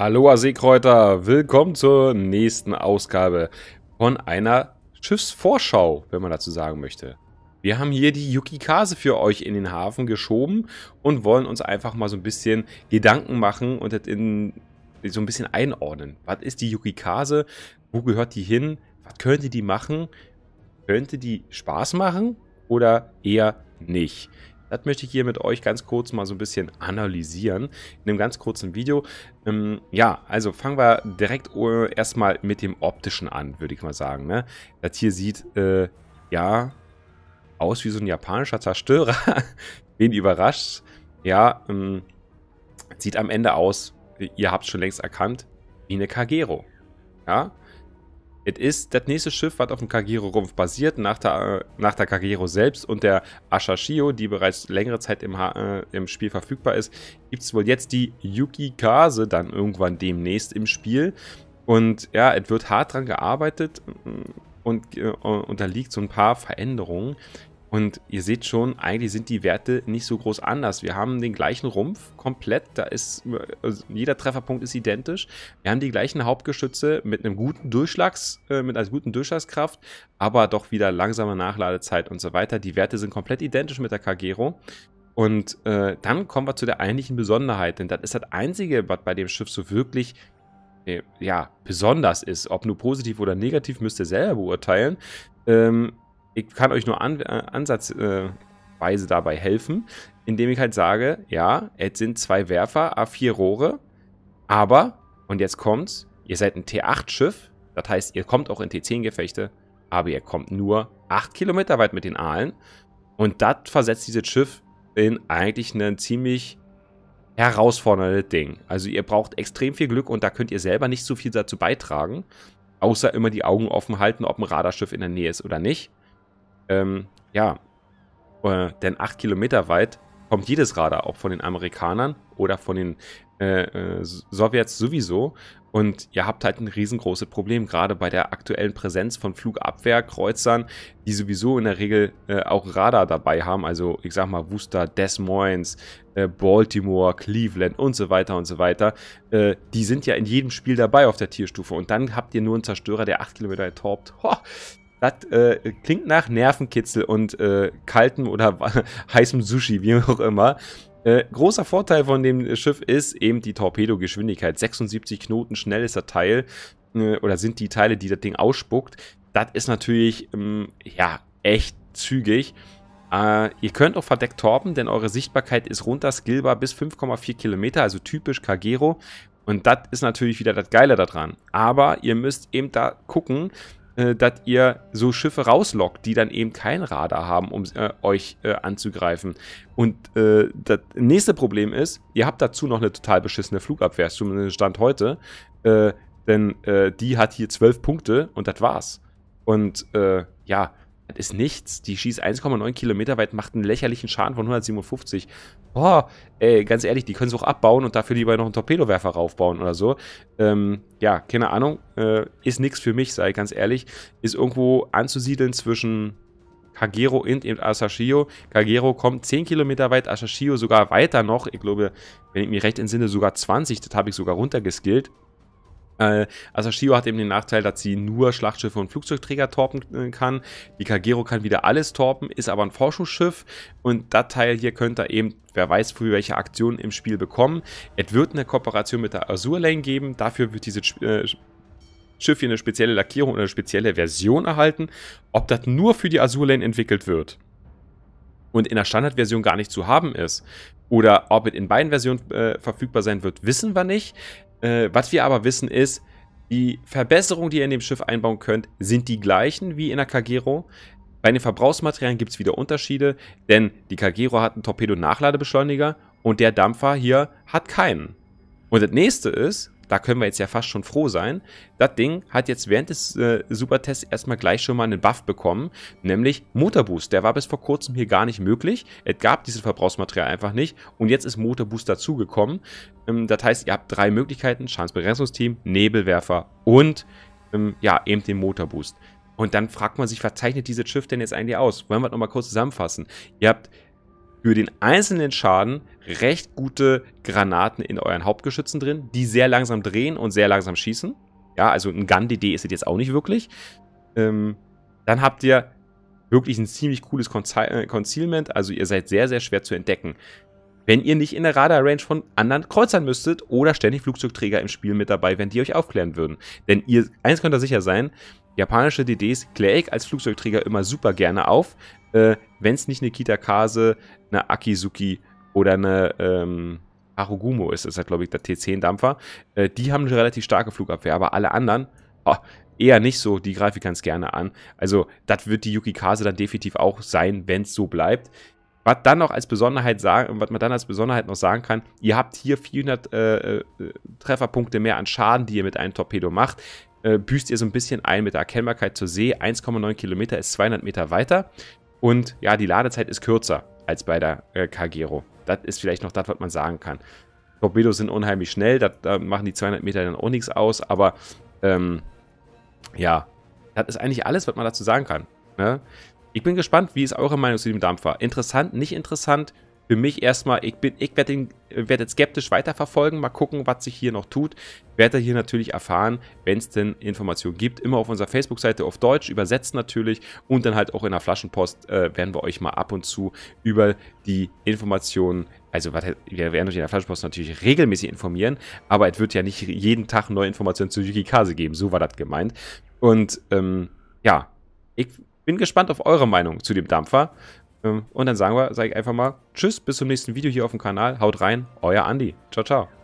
Hallo Seekräuter, willkommen zur nächsten Ausgabe von einer Schiffsvorschau, wenn man dazu sagen möchte. Wir haben hier die Yukikase für euch in den Hafen geschoben und wollen uns einfach mal so ein bisschen Gedanken machen und das in, so ein bisschen einordnen. Was ist die Yukikase? Wo gehört die hin? Was könnte die machen? Könnte die Spaß machen oder eher nicht? Das möchte ich hier mit euch ganz kurz mal so ein bisschen analysieren in einem ganz kurzen Video. Ähm, ja, also fangen wir direkt äh, erstmal mit dem Optischen an, würde ich mal sagen. Ne? Das hier sieht, äh, ja, aus wie so ein japanischer Zerstörer. Wen überrascht. Ja, ähm, sieht am Ende aus, ihr habt es schon längst erkannt, wie eine Kagero. Ja, es ist das nächste Schiff, was auf dem Kagero-Rumpf basiert, nach der, äh, nach der Kagero selbst und der Ashashio, die bereits längere Zeit im, äh, im Spiel verfügbar ist, gibt es wohl jetzt die Yukikase dann irgendwann demnächst im Spiel. Und ja, es wird hart dran gearbeitet mm, und äh, unterliegt so ein paar Veränderungen. Und ihr seht schon, eigentlich sind die Werte nicht so groß anders. Wir haben den gleichen Rumpf komplett, da ist also jeder Trefferpunkt ist identisch. Wir haben die gleichen Hauptgeschütze mit einem guten Durchschlags, äh, mit einer guten Durchschlagskraft, aber doch wieder langsame Nachladezeit und so weiter. Die Werte sind komplett identisch mit der Kagero. Und äh, dann kommen wir zu der eigentlichen Besonderheit, denn das ist das Einzige, was bei dem Schiff so wirklich äh, ja, besonders ist. Ob nur positiv oder negativ, müsst ihr selber beurteilen. Ähm, ich kann euch nur an, äh, ansatzweise dabei helfen, indem ich halt sage, ja, es sind zwei Werfer, A4 Rohre, aber, und jetzt kommt's, ihr seid ein T8-Schiff, das heißt, ihr kommt auch in T10-Gefechte, aber ihr kommt nur 8 Kilometer weit mit den Aalen. Und das versetzt dieses Schiff in eigentlich ein ziemlich herausforderndes Ding. Also ihr braucht extrem viel Glück und da könnt ihr selber nicht so viel dazu beitragen, außer immer die Augen offen halten, ob ein Radarschiff in der Nähe ist oder nicht. Ähm, ja, äh, denn acht Kilometer weit kommt jedes Radar, auch von den Amerikanern oder von den äh, äh, Sowjets sowieso. Und ihr habt halt ein riesengroßes Problem, gerade bei der aktuellen Präsenz von Flugabwehrkreuzern, die sowieso in der Regel äh, auch Radar dabei haben. Also ich sag mal Wooster, Des Moines, äh, Baltimore, Cleveland und so weiter und so weiter. Äh, die sind ja in jedem Spiel dabei auf der Tierstufe. Und dann habt ihr nur einen Zerstörer, der 8 Kilometer torbt. Das äh, klingt nach Nervenkitzel und äh, kaltem oder heißem Sushi, wie auch immer. Äh, großer Vorteil von dem Schiff ist eben die Torpedogeschwindigkeit. 76 Knoten schnell ist der Teil äh, oder sind die Teile, die das Ding ausspuckt. Das ist natürlich ähm, ja echt zügig. Uh, ihr könnt auch verdeckt torpen, denn eure Sichtbarkeit ist runterskillbar bis 5,4 Kilometer, also typisch Kagero. Und das ist natürlich wieder das Geile daran. Aber ihr müsst eben da gucken, äh, dass ihr so Schiffe rauslockt, die dann eben kein Radar haben, um äh, euch äh, anzugreifen. Und äh, das nächste Problem ist, ihr habt dazu noch eine total beschissene Flugabwehr, zumindest Stand heute. Äh, denn äh, die hat hier zwölf Punkte und das war's. Und ja, das ist nichts. Die schießt 1,9 Kilometer weit, macht einen lächerlichen Schaden von 157. Boah, ey, ganz ehrlich, die können sie auch abbauen und dafür lieber noch einen Torpedowerfer raufbauen oder so. Ähm, ja, keine Ahnung. Äh, ist nichts für mich, sei ganz ehrlich. Ist irgendwo anzusiedeln zwischen Kagero und Asashio. Kagero kommt 10 Kilometer weit, Asashio sogar weiter noch. Ich glaube, wenn ich mich recht entsinne, sogar 20. Das habe ich sogar runtergeskillt. Äh, also Shio hat eben den Nachteil, dass sie nur Schlachtschiffe und Flugzeugträger torpen äh, kann. Die Kagero kann wieder alles torpen, ist aber ein Forschungsschiff und das Teil hier könnte eben, wer weiß, für welche Aktionen im Spiel bekommen. Es wird eine Kooperation mit der Azure Lane geben, dafür wird dieses äh, Schiff hier eine spezielle Lackierung oder eine spezielle Version erhalten. Ob das nur für die Azure Lane entwickelt wird und in der Standardversion gar nicht zu haben ist, oder ob es in beiden Versionen äh, verfügbar sein wird, wissen wir nicht. Äh, was wir aber wissen ist, die Verbesserungen, die ihr in dem Schiff einbauen könnt, sind die gleichen wie in der Kagero. Bei den Verbrauchsmaterialien gibt es wieder Unterschiede, denn die Kagero hat einen Torpedo-Nachladebeschleuniger und der Dampfer hier hat keinen. Und das nächste ist, da können wir jetzt ja fast schon froh sein. Das Ding hat jetzt während des äh, Supertests erstmal gleich schon mal einen Buff bekommen, nämlich Motorboost. Der war bis vor kurzem hier gar nicht möglich. Es gab dieses Verbrauchsmaterial einfach nicht und jetzt ist Motorboost dazugekommen. Ähm, das heißt, ihr habt drei Möglichkeiten, Schadensbegrenzungsteam, Nebelwerfer und ähm, ja, eben den Motorboost. Und dann fragt man sich, was zeichnet dieses Schiff denn jetzt eigentlich aus? Wollen wir das nochmal kurz zusammenfassen? Ihr habt für den einzelnen Schaden recht gute Granaten in euren Hauptgeschützen drin, die sehr langsam drehen und sehr langsam schießen. Ja, also ein Gun-DD ist es jetzt auch nicht wirklich. Ähm, dann habt ihr wirklich ein ziemlich cooles äh, Concealment, also ihr seid sehr, sehr schwer zu entdecken. Wenn ihr nicht in der Radar-Range von anderen Kreuzern müsstet oder ständig Flugzeugträger im Spiel mit dabei wenn die euch aufklären würden. Denn ihr, eins könnt ihr sicher sein, japanische DDs kläre ich als Flugzeugträger immer super gerne auf, äh, wenn es nicht eine Kitakase, eine Akizuki oder eine ähm, Harugumo ist. Das ist halt, glaube ich, der T10-Dampfer. Äh, die haben eine relativ starke Flugabwehr, aber alle anderen oh, eher nicht so. Die greife ich ganz gerne an. Also, das wird die Yukikase dann definitiv auch sein, wenn es so bleibt. Was dann noch als Besonderheit sagen, was man dann als Besonderheit noch sagen kann, ihr habt hier 400 äh, äh, Trefferpunkte mehr an Schaden, die ihr mit einem Torpedo macht äh, büßt ihr so ein bisschen ein mit der Erkennbarkeit zur See. 1,9 Kilometer ist 200 Meter weiter. Und ja, die Ladezeit ist kürzer als bei der äh, Kagero. Das ist vielleicht noch das, was man sagen kann. Torpedos sind unheimlich schnell, da machen die 200 Meter dann auch nichts aus, aber ähm, ja, das ist eigentlich alles, was man dazu sagen kann. Ne? Ich bin gespannt, wie ist eure Meinung zu dem Dampfer? Interessant, nicht interessant? für mich erstmal, ich, ich werde äh, werd jetzt skeptisch weiterverfolgen, mal gucken, was sich hier noch tut. Ich Werde hier natürlich erfahren, wenn es denn Informationen gibt. Immer auf unserer Facebook-Seite auf Deutsch, übersetzt natürlich und dann halt auch in der Flaschenpost äh, werden wir euch mal ab und zu über die Informationen also wir werden euch in der Flaschenpost natürlich regelmäßig informieren, aber es wird ja nicht jeden Tag neue Informationen zu Yuki geben, so war das gemeint. Und ähm, ja, ich bin gespannt auf eure Meinung zu dem Dampfer. Ähm, und dann sagen wir, sage ich einfach mal, tschüss, bis zum nächsten Video hier auf dem Kanal. Haut rein, euer Andi. Ciao, ciao.